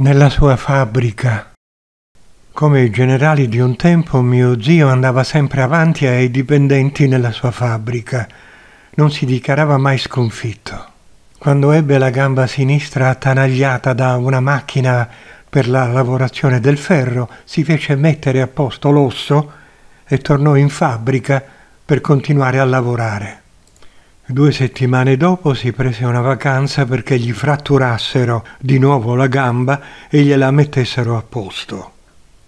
nella sua fabbrica. Come i generali di un tempo, mio zio andava sempre avanti ai dipendenti nella sua fabbrica. Non si dichiarava mai sconfitto. Quando ebbe la gamba sinistra attanagliata da una macchina per la lavorazione del ferro, si fece mettere a posto l'osso e tornò in fabbrica per continuare a lavorare. Due settimane dopo si prese una vacanza perché gli fratturassero di nuovo la gamba e gliela mettessero a posto.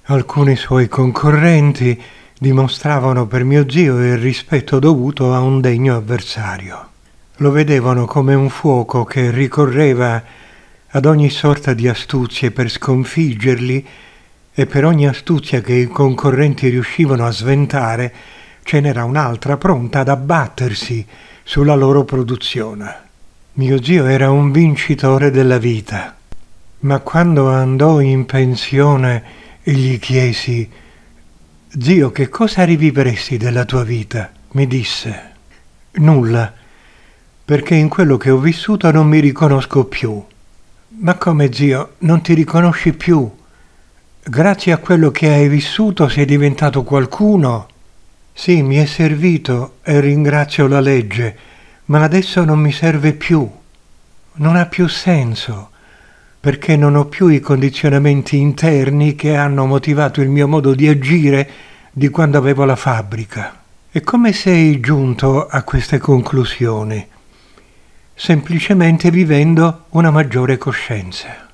Alcuni suoi concorrenti dimostravano per mio zio il rispetto dovuto a un degno avversario. Lo vedevano come un fuoco che ricorreva ad ogni sorta di astuzie per sconfiggerli e per ogni astuzia che i concorrenti riuscivano a sventare ce n'era un'altra pronta ad abbattersi sulla loro produzione. Mio zio era un vincitore della vita, ma quando andò in pensione e gli chiesi Zio, che cosa rivivresti della tua vita? mi disse Nulla, perché in quello che ho vissuto non mi riconosco più. Ma come zio, non ti riconosci più? Grazie a quello che hai vissuto sei diventato qualcuno sì, mi è servito e ringrazio la legge, ma adesso non mi serve più. Non ha più senso, perché non ho più i condizionamenti interni che hanno motivato il mio modo di agire di quando avevo la fabbrica. E come sei giunto a queste conclusioni? Semplicemente vivendo una maggiore coscienza.